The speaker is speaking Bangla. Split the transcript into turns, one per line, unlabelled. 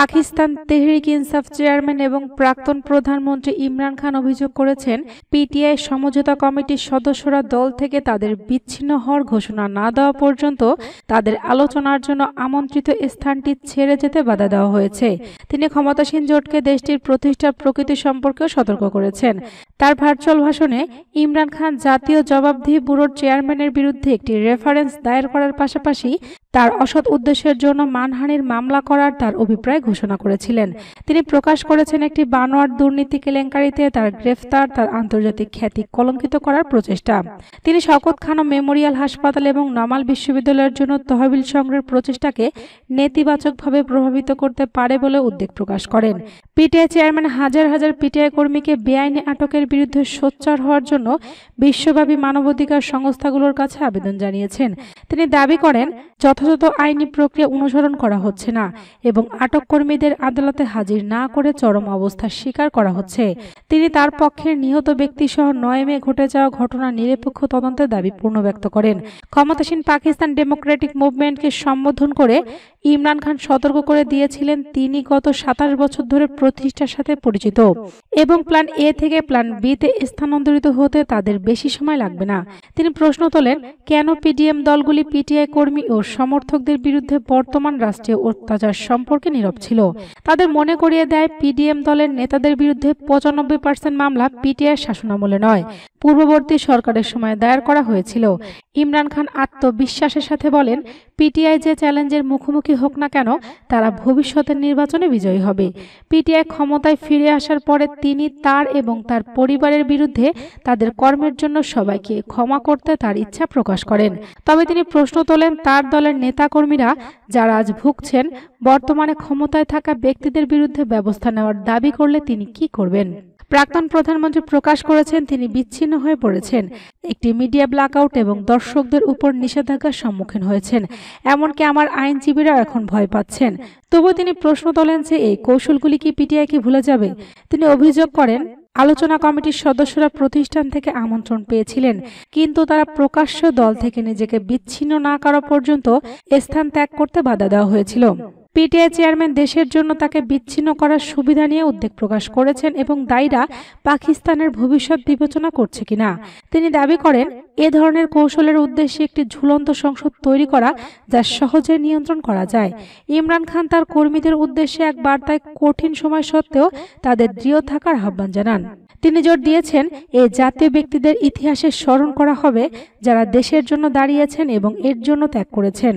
পাকিস্তান তেহরিক ইনসাফ চেয়ারম্যান এবং প্রাক্তন প্রধানমন্ত্রী ইমরান খান অভিযোগ করেছেন পিটিআই সমঝোতা কমিটির সদস্যরা দল থেকে তাদের বিচ্ছিন্ন হওয়ার ঘোষণা না দেওয়া পর্যন্ত তাদের আলোচনার জন্য আমন্ত্রিত স্থানটি ছেড়ে যেতে বাধা দেওয়া হয়েছে তিনি ক্ষমতাসীন জোটকে দেশটির প্রতিষ্ঠা প্রকৃতি সম্পর্কেও সতর্ক করেছেন তার ভার্চুয়াল ভাষণে ইমরান খান জাতীয় জবাবদিহি ব্যুরোর চেয়ারম্যানের বিরুদ্ধে একটি রেফারেন্স দায়ের করার পাশাপাশি তার অসৎ উদ্দেশ্যের জন্য মানহানির মামলা করার তার অভিপ্রায় ঘোষণা করেছিলেন তিনি প্রকাশ করেছেন একটি বানোয়ার দুর্নীতি কেলেঙ্কারিতে তার গ্রেফতার তার আন্তর্জাতিক খ্যাতি কলঙ্কিত করার প্রচেষ্টা তিনি শকত খান মেমোরিয়াল হাসপাতাল এবং নামাল বিশ্ববিদ্যালয়ের জন্য তহবিল সংগ্রহের প্রচেষ্টাকে নেতিবাচকভাবে প্রভাবিত করতে পারে বলে উদ্বেগ প্রকাশ করেন পিটিআই চেয়ারম্যান হাজার হাজার পিটিআই কর্মীকে বেআইনি আটকের বিরুদ্ধে সোচ্চার হওয়ার জন্য বিশ্বব্যাপী মানবাধিকার সংস্থাগুলোর কাছে আবেদন জানিয়েছেন তিনি দাবি করেন যথাযথ আইনি প্রক্রিয়া অনুসরণ করা হচ্ছে না এবং আটক কর্মীদের আদালতে হাজির না করে চরম অবস্থা স্বীকার করা হচ্ছে তিনি তার পক্ষের নিহত ব্যক্তিসহ নয় মে ঘটে যাওয়া ঘটনা নিরপেক্ষ তদন্তের দাবি পূর্ণ ব্যক্ত করেন ক্ষমতাসীন পাকিস্তান ডেমোক্রেটিক মুভমেন্টকে সম্বোধন করে ইমরান খান সতর্ক করে দিয়েছিলেন তিনি গত সাতাশ বছর ধরে প্রতিষ্ঠার সাথে পরিচিত এবং প্ল্যান এ থেকে প্ল্যান বিতে স্থানান্তরিত হতে তাদের বেশি সময় লাগবে না তিনি প্রশ্ন তোলেন কেন পিডিএম দলগুলি পিটিআই কর্মী ও সমর্থকদের বিরুদ্ধে বর্তমান রাষ্ট্রীয় অত্যাচার সম্পর্কে নীরব ছিল তাদের মনে করিয়ে দেয় পিডিএম দলের নেতাদের বিরুদ্ধে পঁচানব্বই পার্সেন্ট মামলা পিটিআই শাসনামলে নয় পূর্ববর্তী সরকারের সময় দায়ের করা হয়েছিল ইমরান খান আত্মবিশ্বাসের সাথে বলেন পিটিআই যে চ্যালেঞ্জের মুখোমুখি হোক না কেন তারা ভবিষ্যতের নির্বাচনে বিজয়ী হবে পিটিআই ক্ষমতায় ফিরে আসার পরে তিনি তার এবং তার পরিবারের বিরুদ্ধে তাদের কর্মের জন্য সবাইকে ক্ষমা করতে তার ইচ্ছা প্রকাশ করেন তবে তিনি প্রশ্ন তোলেন তার দলের নেতাকর্মীরা যারা আজ ভুগছেন বর্তমানে ক্ষমতায় থাকা ব্যক্তিদের বিরুদ্ধে ব্যবস্থা নেওয়ার দাবি করলে তিনি কি করবেন প্রাক্তন প্রধানমন্ত্রী প্রকাশ করেছেন তিনি বিচ্ছিন্ন হয়ে পড়েছেন একটি মিডিয়া ব্ল্যাকআউট এবং দর্শকদের উপর নিষেধাজ্ঞার সম্মুখীন হয়েছেন এমনকি আমার আইনজীবীরাও এখন ভয় পাচ্ছেন তবু তিনি প্রশ্ন তোলেন যে এই কৌশলগুলি কি পিটিআই কি ভুলে যাবে তিনি অভিযোগ করেন আলোচনা কমিটির সদস্যরা প্রতিষ্ঠান থেকে আমন্ত্রণ পেয়েছিলেন কিন্তু তারা প্রকাশ্য দল থেকে নিজেকে বিচ্ছিন্ন না করা পর্যন্ত স্থান ত্যাগ করতে বাধা দেওয়া হয়েছিল পিটিআই চেয়ারম্যান দেশের জন্য তাকে বিচ্ছিন্ন করার সুবিধা নিয়ে উদ্বেগ প্রকাশ করেছেন এবং দায়ীরা পাকিস্তানের ভবিষ্যৎ বিবেচনা করছে কিনা তিনি দাবি করেন এ ধরনের কৌশলের উদ্দেশ্যে একটি ঝুলন্ত সংসদ তৈরি করা যা সহজে নিয়ন্ত্রণ করা যায় ইমরান খান তার কর্মীদের উদ্দেশ্যে এক বার্তায় কঠিন সময় সত্ত্বেও তাদের দৃঢ় থাকার আহ্বান জানান তিনি জোর দিয়েছেন এই জাতীয় ব্যক্তিদের ইতিহাসে স্মরণ করা হবে যারা দেশের জন্য দাঁড়িয়েছেন এবং এর জন্য ত্যাগ করেছেন